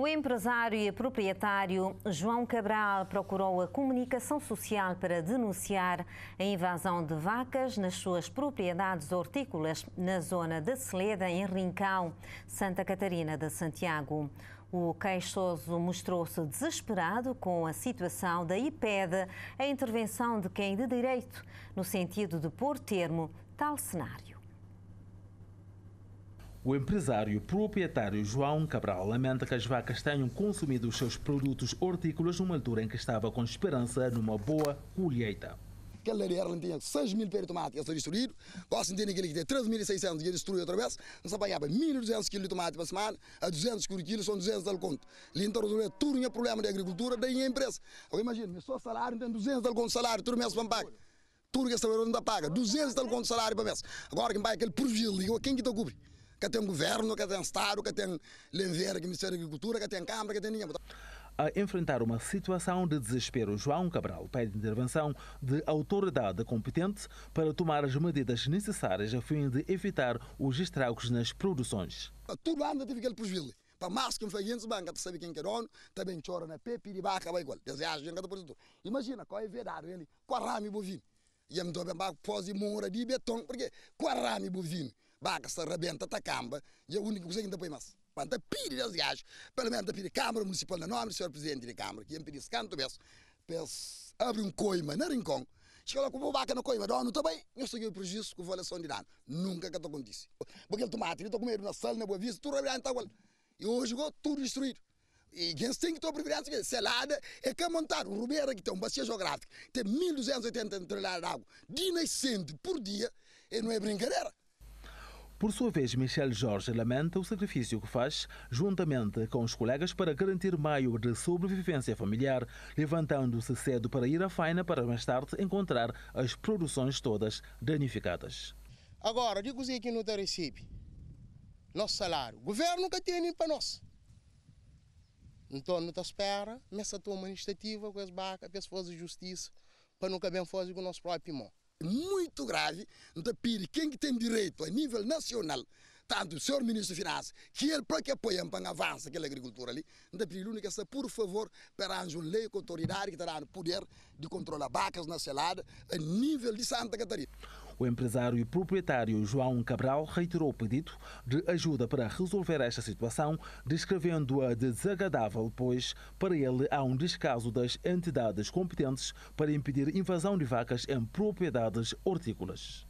O empresário e proprietário João Cabral procurou a comunicação social para denunciar a invasão de vacas nas suas propriedades hortícolas na zona da Seleda, em Rincão, Santa Catarina de Santiago. O queixoso mostrou-se desesperado com a situação, da pede a intervenção de quem de direito, no sentido de pôr termo tal cenário. O empresário proprietário João Cabral lamenta que as vacas tenham consumido os seus produtos hortícolas numa altura em que estava com esperança numa boa colheita. Aquela era não tinha 6 mil pés de tomate a ser destruído, gosta de aquele que tem 13.600 e destruiu outra vez, não se apanhava 1.200 kg de tomate por semana, a 200 kg são 200 alconto. Ele então resolveu tudo o problema da agricultura, da a empresa. Agora imagina, só salário, tem 200 alconto de salário, tudo mês para pagar. Tudo que essa não paga, 200 alconto de salário para mês. Agora quem vai é aquele prejuízo, quem que está cubre? que tem governo, que tem Estado, que tem Lenver, que Ministério da Agricultura, que tem Câmara, que tem ninguém. A enfrentar uma situação de desespero, João Cabral pede intervenção de autoridade competente para tomar as medidas necessárias a fim de evitar os estragos nas produções. Tudo anda teve aquele prejuízo. Para mais que um de banca, tu sabe quem quer é também chora na né? pepe e barca, vai igual. Desejo, é Imagina, qual é verdade, ele, né, com a rame bovino. E a minha dor, pós e mora de betão, porque com a rame bovino vaca se arrebenta, Tacamba, tá e é o único que consegue ainda põe massa. quando a pelo menos a da Câmara Municipal da Nome, senhor Presidente da Câmara, que é em se canto, mesmo. penso, abre um coima na Rincón, chega lá com uma vaca na coima, dono também, eu segui o prejuízo com avaliação de dano. Nunca que acontece. Porque ele tomate, ele está comendo na sala, na boa vista, tudo ali, tal, tá, e hoje tudo destruído. E quem tem que ter privilégio é selada, é que montar o Rubeira, que tem um bacia geográfica, tem 1280 toneladas de água, de nascente por dia, e não é brincadeira. Por sua vez, Michel Jorge lamenta o sacrifício que faz, juntamente com os colegas, para garantir maio de sobrevivência familiar, levantando-se cedo para ir à faina para mais tarde encontrar as produções todas danificadas. Agora, digo-se assim que não recebe nosso salário. O governo nunca tem para nós. Então, não está espera, nessa uma administrativa, com as barcas, para se justiça, para nunca bem fazer com o nosso próprio irmão muito grave de pedir quem tem direito a nível nacional, tanto o senhor ministro de Finanças, que ele para que apoia para avance aquela agricultura ali, da pedir única está, por favor, para uma lei com autoridade que terá o poder de controlar vacas na selada a nível de Santa Catarina. O empresário e proprietário João Cabral reiterou o pedido de ajuda para resolver esta situação, descrevendo-a de desagradável, pois, para ele, há um descaso das entidades competentes para impedir invasão de vacas em propriedades hortícolas.